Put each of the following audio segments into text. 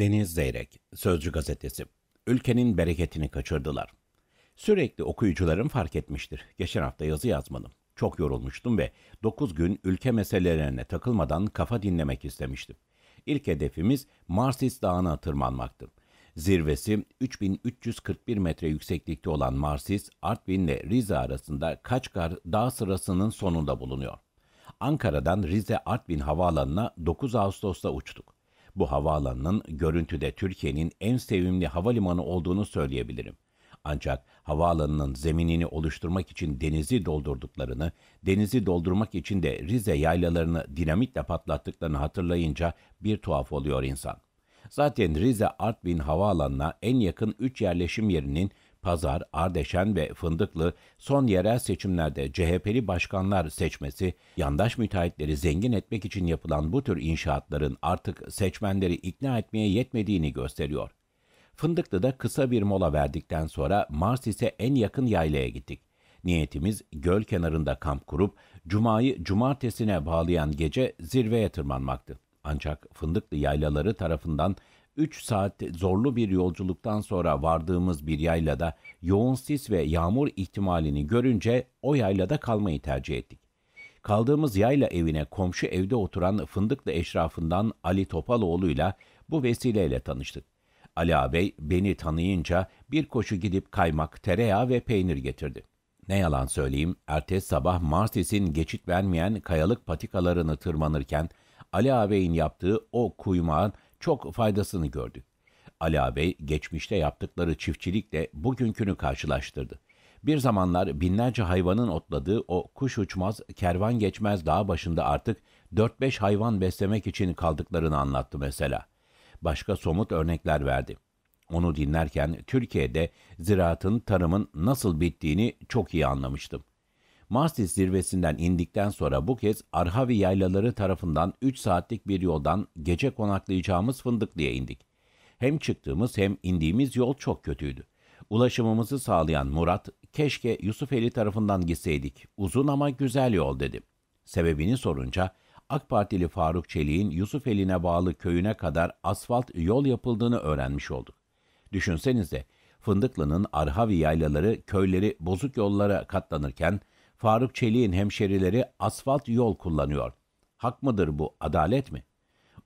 Deniz Zeyrek, Sözcü Gazetesi. Ülkenin bereketini kaçırdılar. Sürekli okuyucularım fark etmiştir. Geçen hafta yazı yazmadım. Çok yorulmuştum ve 9 gün ülke meselelerine takılmadan kafa dinlemek istemiştim. İlk hedefimiz Marsis Dağı'na tırmanmaktı. Zirvesi 3341 metre yükseklikte olan Marsis, Artvin ile Rize arasında Kaçkar Dağ sırasının sonunda bulunuyor. Ankara'dan Rize Artvin havaalanına 9 Ağustos'ta uçtuk. Bu havaalanının görüntüde Türkiye'nin en sevimli havalimanı olduğunu söyleyebilirim. Ancak havaalanının zeminini oluşturmak için denizi doldurduklarını, denizi doldurmak için de Rize yaylalarını dinamitle patlattıklarını hatırlayınca bir tuhaf oluyor insan. Zaten Rize Artvin havaalanına en yakın 3 yerleşim yerinin Pazar, Ardeşen ve Fındıklı son yerel seçimlerde CHP'li başkanlar seçmesi, yandaş müteahhitleri zengin etmek için yapılan bu tür inşaatların artık seçmenleri ikna etmeye yetmediğini gösteriyor. Fındıklı'da kısa bir mola verdikten sonra Marsis'e en yakın yaylaya gittik. Niyetimiz göl kenarında kamp kurup cumayı cumartesine bağlayan gece zirveye tırmanmaktı. Ancak Fındıklı yaylaları tarafından 3 saat zorlu bir yolculuktan sonra vardığımız bir yaylada yoğun sis ve yağmur ihtimalini görünce o yaylada kalmayı tercih ettik. Kaldığımız yayla evine komşu evde oturan Fındıklı eşrafından Ali Topaloğlu'yla bu vesileyle tanıştık. Ali ağabey beni tanıyınca bir koşu gidip kaymak, tereyağı ve peynir getirdi. Ne yalan söyleyeyim, ertesi sabah Marsis'in geçit vermeyen kayalık patikalarını tırmanırken Ali ağabeyin yaptığı o kuyumağın çok faydasını gördük. Ali ağabey geçmişte yaptıkları çiftçilikle bugünkünü karşılaştırdı. Bir zamanlar binlerce hayvanın otladığı o kuş uçmaz, kervan geçmez dağ başında artık 4-5 hayvan beslemek için kaldıklarını anlattı mesela. Başka somut örnekler verdi. Onu dinlerken Türkiye'de ziraatın, tarımın nasıl bittiğini çok iyi anlamıştım. Marsis zirvesinden indikten sonra bu kez Arhavi yaylaları tarafından 3 saatlik bir yoldan gece konaklayacağımız Fındıklı'ya indik. Hem çıktığımız hem indiğimiz yol çok kötüydü. Ulaşımımızı sağlayan Murat, keşke Yusufeli tarafından gitseydik, uzun ama güzel yol dedi. Sebebini sorunca, AK Partili Faruk Çelik'in Yusufeli'ne bağlı köyüne kadar asfalt yol yapıldığını öğrenmiş olduk. Düşünsenize, Fındıklı'nın Arhavi yaylaları köyleri bozuk yollara katlanırken Faruk Çelik'in hemşerileri asfalt yol kullanıyor. Hak mıdır bu, adalet mi?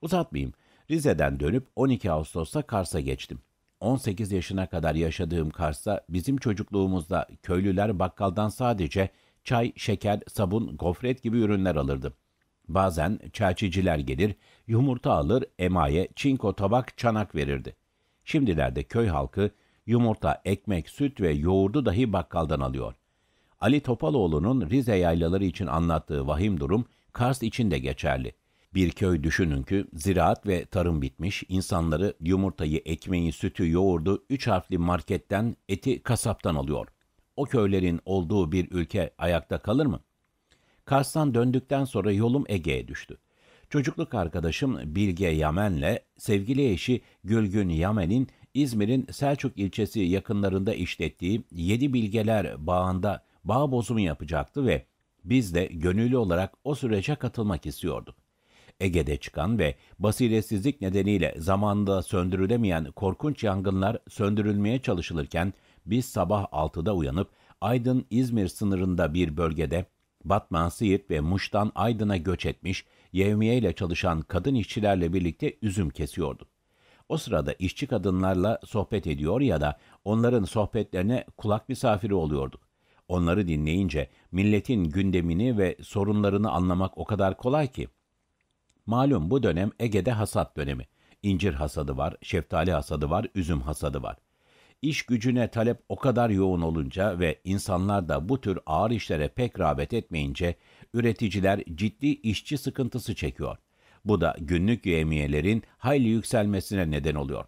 Uzatmayayım. Rize'den dönüp 12 Ağustos'ta Kars'a geçtim. 18 yaşına kadar yaşadığım Kars'ta bizim çocukluğumuzda köylüler bakkaldan sadece çay, şeker, sabun, gofret gibi ürünler alırdı. Bazen çerçiciler gelir, yumurta alır, emaye, çinko, tabak, çanak verirdi. Şimdilerde köy halkı yumurta, ekmek, süt ve yoğurdu dahi bakkaldan alıyor. Ali Topaloğlu'nun Rize yaylaları için anlattığı vahim durum Kars için de geçerli. Bir köy düşünün ki ziraat ve tarım bitmiş, insanları yumurtayı, ekmeği, sütü, yoğurdu üç harfli marketten, eti kasaptan alıyor. O köylerin olduğu bir ülke ayakta kalır mı? Kars'tan döndükten sonra yolum Ege'ye düştü. Çocukluk arkadaşım Bilge Yamen'le sevgili eşi Gülgün Yamen'in İzmir'in Selçuk ilçesi yakınlarında işlettiği Yedi Bilgeler Bağı'nda bağ bozumu yapacaktı ve biz de gönüllü olarak o sürece katılmak istiyorduk. Ege'de çıkan ve basiretsizlik nedeniyle zamanında söndürülemeyen korkunç yangınlar söndürülmeye çalışılırken biz sabah 6'da uyanıp Aydın-İzmir sınırında bir bölgede Batman, Siirt ve Muş'tan Aydın'a göç etmiş, yevmiye ile çalışan kadın işçilerle birlikte üzüm kesiyorduk. O sırada işçi kadınlarla sohbet ediyor ya da onların sohbetlerine kulak misafiri oluyorduk. Onları dinleyince milletin gündemini ve sorunlarını anlamak o kadar kolay ki. Malum bu dönem Ege'de hasat dönemi. İncir hasadı var, şeftali hasadı var, üzüm hasadı var. İş gücüne talep o kadar yoğun olunca ve insanlar da bu tür ağır işlere pek rağbet etmeyince üreticiler ciddi işçi sıkıntısı çekiyor. Bu da günlük yemiyelerin hayli yükselmesine neden oluyor.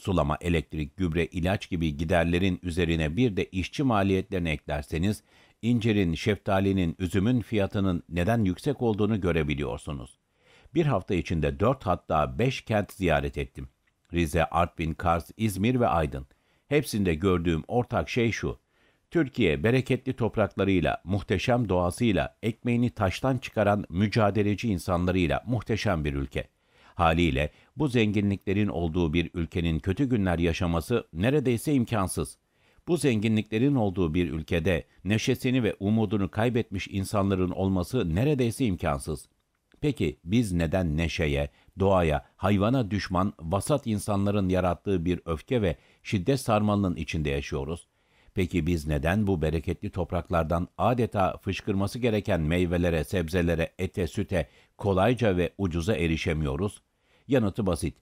Sulama, elektrik, gübre, ilaç gibi giderlerin üzerine bir de işçi maliyetlerini eklerseniz incirin, şeftalinin, üzümün fiyatının neden yüksek olduğunu görebiliyorsunuz. Bir hafta içinde 4 hatta 5 kent ziyaret ettim. Rize, Artvin, Kars, İzmir ve Aydın. Hepsinde gördüğüm ortak şey şu. Türkiye bereketli topraklarıyla, muhteşem doğasıyla, ekmeğini taştan çıkaran mücadeleci insanlarıyla muhteşem bir ülke.'' Haliyle bu zenginliklerin olduğu bir ülkenin kötü günler yaşaması neredeyse imkansız. Bu zenginliklerin olduğu bir ülkede neşesini ve umudunu kaybetmiş insanların olması neredeyse imkansız. Peki biz neden neşeye, doğaya, hayvana düşman, vasat insanların yarattığı bir öfke ve şiddet sarmalının içinde yaşıyoruz? Peki biz neden bu bereketli topraklardan adeta fışkırması gereken meyvelere, sebzelere, ete, süte kolayca ve ucuza erişemiyoruz? Yanıtı basit.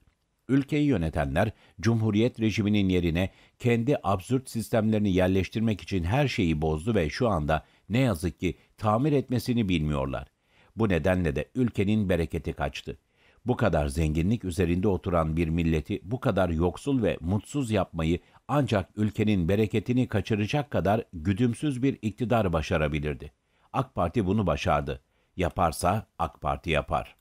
Ülkeyi yönetenler cumhuriyet rejiminin yerine kendi absürt sistemlerini yerleştirmek için her şeyi bozdu ve şu anda ne yazık ki tamir etmesini bilmiyorlar. Bu nedenle de ülkenin bereketi kaçtı. Bu kadar zenginlik üzerinde oturan bir milleti bu kadar yoksul ve mutsuz yapmayı ancak ülkenin bereketini kaçıracak kadar güdümsüz bir iktidar başarabilirdi. AK Parti bunu başardı. Yaparsa AK Parti yapar.